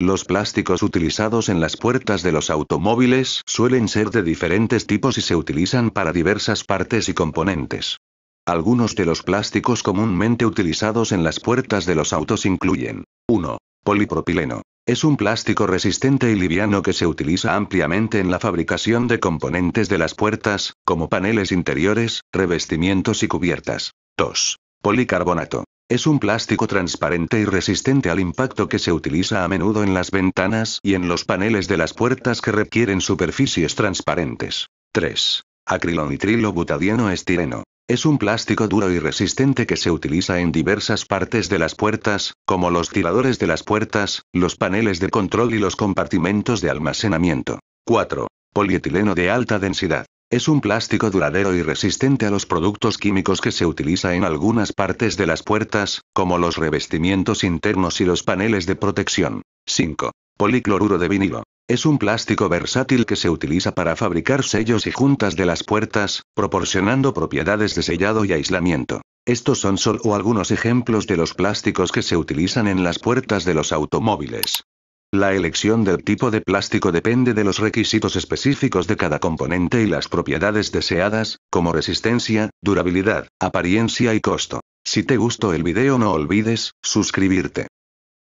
Los plásticos utilizados en las puertas de los automóviles suelen ser de diferentes tipos y se utilizan para diversas partes y componentes. Algunos de los plásticos comúnmente utilizados en las puertas de los autos incluyen 1. Polipropileno. Es un plástico resistente y liviano que se utiliza ampliamente en la fabricación de componentes de las puertas, como paneles interiores, revestimientos y cubiertas. 2. Policarbonato. Es un plástico transparente y resistente al impacto que se utiliza a menudo en las ventanas y en los paneles de las puertas que requieren superficies transparentes. 3. Acrilonitrilo butadieno estireno. Es un plástico duro y resistente que se utiliza en diversas partes de las puertas, como los tiradores de las puertas, los paneles de control y los compartimentos de almacenamiento. 4. Polietileno de alta densidad. Es un plástico duradero y resistente a los productos químicos que se utiliza en algunas partes de las puertas, como los revestimientos internos y los paneles de protección. 5. Policloruro de vinilo. Es un plástico versátil que se utiliza para fabricar sellos y juntas de las puertas, proporcionando propiedades de sellado y aislamiento. Estos son solo algunos ejemplos de los plásticos que se utilizan en las puertas de los automóviles. La elección del tipo de plástico depende de los requisitos específicos de cada componente y las propiedades deseadas, como resistencia, durabilidad, apariencia y costo. Si te gustó el video no olvides, suscribirte.